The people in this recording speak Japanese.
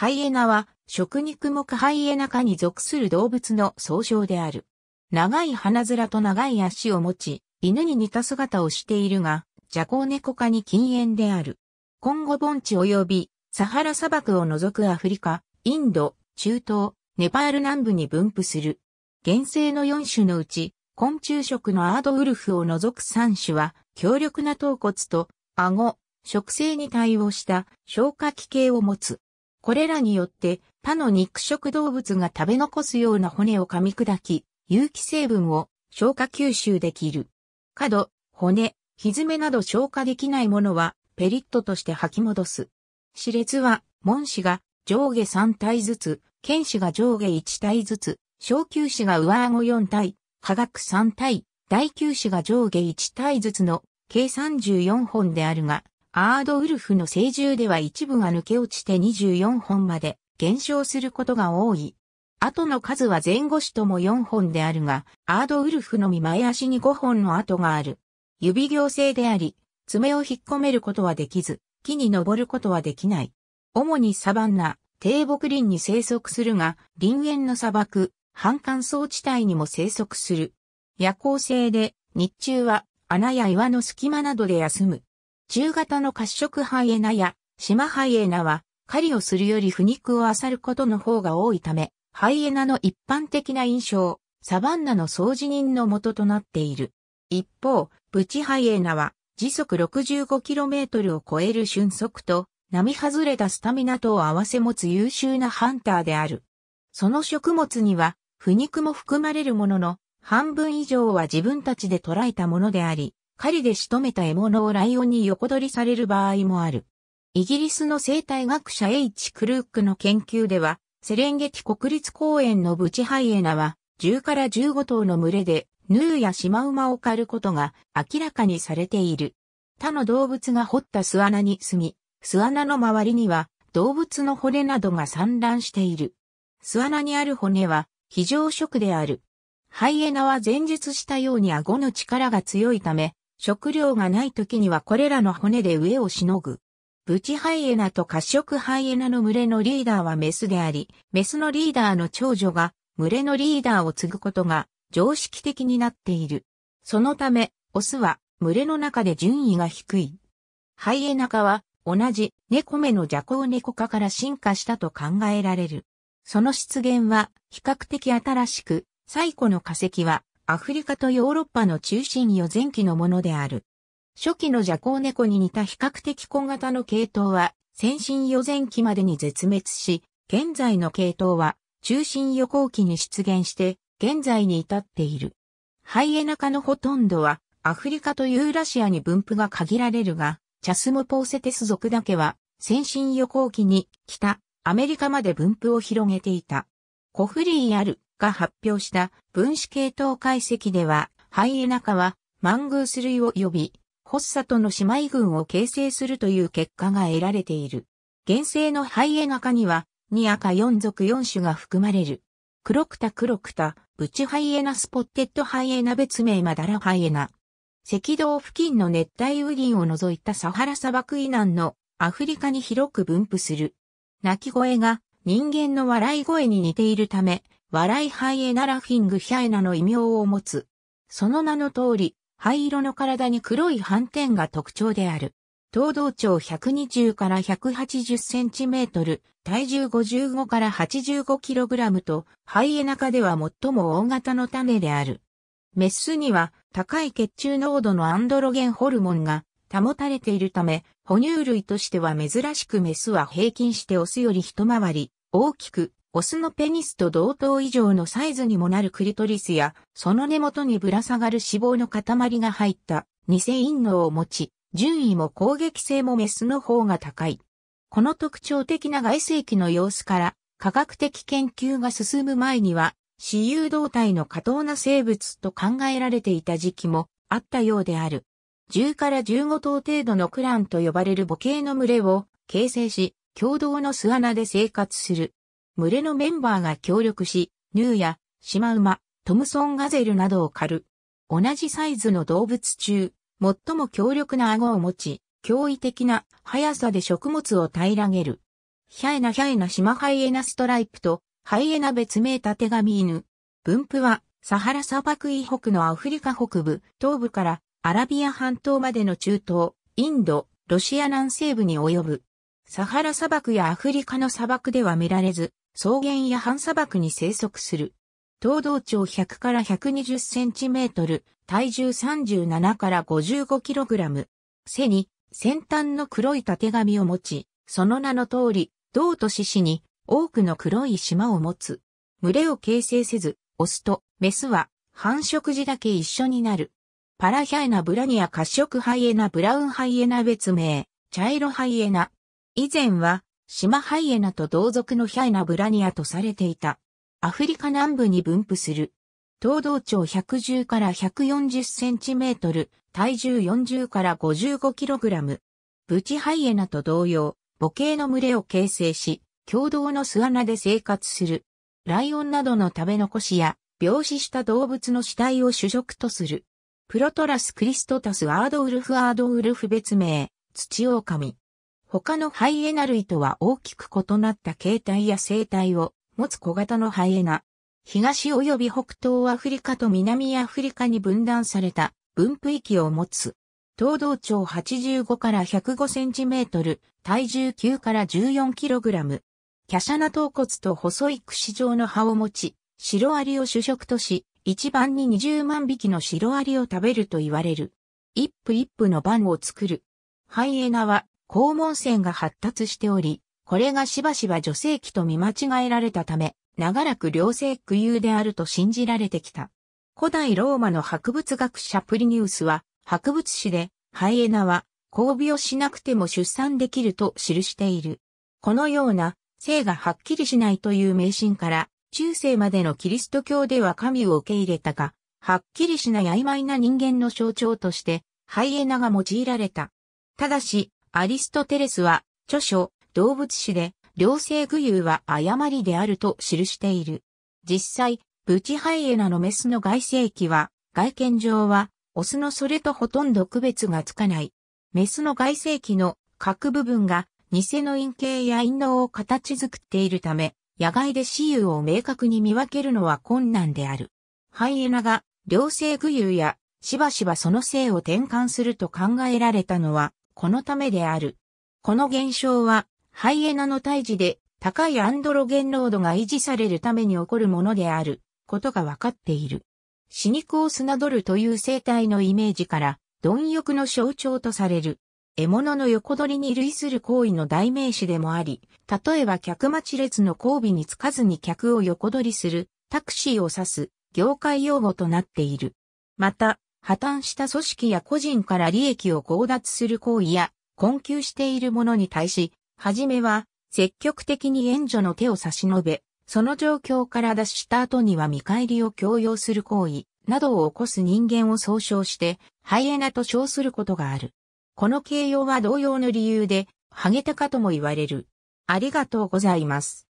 ハイエナは、食肉目ハイエナ科に属する動物の総称である。長い鼻面と長い足を持ち、犬に似た姿をしているが、ジャコウネコ科に禁煙である。今後盆地及び、サハラ砂漠を除くアフリカ、インド、中東、ネパール南部に分布する。原生の4種のうち、昆虫食のアードウルフを除く3種は、強力な頭骨と、顎、食性に対応した消化器系を持つ。これらによって他の肉食動物が食べ残すような骨を噛み砕き、有機成分を消化吸収できる。角、骨、ひめなど消化できないものはペリットとして吐き戻す。歯列は、門歯が上下3体ずつ、剣歯が上下1体ずつ、小球歯が上顎4体、下顎3体、大球歯が上下1体ずつの計34本であるが、アードウルフの成獣では一部が抜け落ちて24本まで減少することが多い。後の数は前後子とも4本であるが、アードウルフのみ前足に5本の跡がある。指行性であり、爪を引っ込めることはできず、木に登ることはできない。主にサバンナ、低木林に生息するが、林園の砂漠、半乾燥地帯にも生息する。夜行性で、日中は穴や岩の隙間などで休む。中型の褐色ハイエナやシマハイエナは狩りをするより腐肉を漁ることの方が多いため、ハイエナの一般的な印象、サバンナの掃除人の元となっている。一方、ブチハイエナは時速 65km を超える瞬速と、並外れたスタミナとを合わせ持つ優秀なハンターである。その食物には、腐肉も含まれるものの、半分以上は自分たちで捕らえたものであり、狩りで仕留めた獲物をライオンに横取りされる場合もある。イギリスの生態学者 H. クルークの研究では、セレンゲティ国立公園のブチハイエナは、10から15頭の群れで、ヌーやシマウマを狩ることが明らかにされている。他の動物が掘った巣穴に住み、巣穴の周りには動物の骨などが散乱している。巣穴にある骨は非常食である。ハイエナは前述したように顎の力が強いため、食料がない時にはこれらの骨で飢えをしのぐ。ブチハイエナと褐色ハイエナの群れのリーダーはメスであり、メスのリーダーの長女が群れのリーダーを継ぐことが常識的になっている。そのため、オスは群れの中で順位が低い。ハイエナ科は同じ猫目の邪行猫科から進化したと考えられる。その出現は比較的新しく、最古の化石はアフリカとヨーロッパの中心予前期のものである。初期のジャコウネコに似た比較的小型の系統は、先進予前期までに絶滅し、現在の系統は、中心予後期に出現して、現在に至っている。ハイエナ科のほとんどは、アフリカとユーラシアに分布が限られるが、チャスモポーセテス属だけは、先進予後期に北、アメリカまで分布を広げていた。コフリーあるが発表した分子系統解析では、ハイエナ科はマングース類を呼び、ホッサとの姉妹群を形成するという結果が得られている。原生のハイエナ科には、ア赤4属4種が含まれる。クロクタクロクタ、ウチハイエナスポッテッドハイエナ別名マダラハイエナ。赤道付近の熱帯雨林を除いたサハラ砂漠以南のアフリカに広く分布する。鳴き声が人間の笑い声に似ているため、笑いハイエナラフィングヒャエナの異名を持つ。その名の通り、灰色の体に黒い斑点が特徴である。東道長120から180センチメートル、体重55から85キログラムと、ハイエナ科では最も大型の種である。メスには高い血中濃度のアンドロゲンホルモンが保たれているため、哺乳類としては珍しくメスは平均してオスより一回り大きくオスのペニスと同等以上のサイズにもなるクリトリスや、その根元にぶら下がる脂肪の塊が入った偽陰嚢を持ち、順位も攻撃性もメスの方が高い。この特徴的な外生期の様子から、科学的研究が進む前には、私有動体の過当な生物と考えられていた時期もあったようである。10から15頭程度のクランと呼ばれる母系の群れを形成し、共同の巣穴で生活する。群れのメンバーが協力し、ヌーやシマウマ、トムソンガゼルなどを狩る。同じサイズの動物中、最も強力な顎を持ち、驚異的な速さで食物を平らげる。ヒャエナヒャエナシマハイエナストライプと、ハイエナ別名たてがみ犬。分布は、サハラ砂漠以北のアフリカ北部、東部からアラビア半島までの中東、インド、ロシア南西部に及ぶ。サハラ砂漠やアフリカの砂漠では見られず、草原や半砂漠に生息する。東道長100から120センチメートル、体重37から55キログラム。背に先端の黒い縦紙を持ち、その名の通り、銅と獅子に多くの黒い島を持つ。群れを形成せず、オスとメスは繁殖時だけ一緒になる。パラヒャエナブラニア褐色ハイエナブラウンハイエナ別名、茶色ハイエナ。以前は島ハイエナと同族のヒャイナブラニアとされていた。アフリカ南部に分布する。東道長110から140センチメートル、体重40から55キログラム。ブチハイエナと同様、母系の群れを形成し、共同の巣穴で生活する。ライオンなどの食べ残しや、病死した動物の死体を主食とする。プロトラス・クリストタス・アードウルフ・アードウルフ別名、土狼。他のハイエナ類とは大きく異なった形態や生態を持つ小型のハイエナ。東及び北東アフリカと南アフリカに分断された分布域を持つ。東道長85から105センチメートル、体重9から14キログラム。華奢な頭骨と細い串状の葉を持ち、シロアリを主食とし、一番に20万匹のシロアリを食べると言われる。一夫一夫の番を作る。ハイエナは肛門腺が発達しており、これがしばしば女性器と見間違えられたため、長らく良性苦有であると信じられてきた。古代ローマの博物学者プリニウスは、博物誌で、ハイエナは、交尾をしなくても出産できると記している。このような、性がはっきりしないという迷信から、中世までのキリスト教では神を受け入れたが、はっきりしない曖昧な人間の象徴として、ハイエナが用いられた。ただし、アリストテレスは、著書、動物史で、両性具有は誤りであると記している。実際、ブチハイエナのメスの外生器は、外見上は、オスのそれとほとんど区別がつかない。メスの外生器の各部分が、偽の陰形や陰嚢を形作っているため、野外で雌雄を明確に見分けるのは困難である。ハイエナが、両性具有や、しばしばその性を転換すると考えられたのは、このためである。この現象は、ハイエナの胎児で高いアンドロゲン濃度が維持されるために起こるものであることが分かっている。死肉をなどるという生態のイメージから、貪欲の象徴とされる。獲物の横取りに類する行為の代名詞でもあり、例えば客待ち列の交尾につかずに客を横取りする、タクシーを指す、業界用語となっている。また、破綻した組織や個人から利益を強奪する行為や、困窮している者に対し、はじめは、積極的に援助の手を差し伸べ、その状況から脱した後には見返りを強要する行為などを起こす人間を総称して、ハイエナと称することがある。この形容は同様の理由で、ハゲタカとも言われる。ありがとうございます。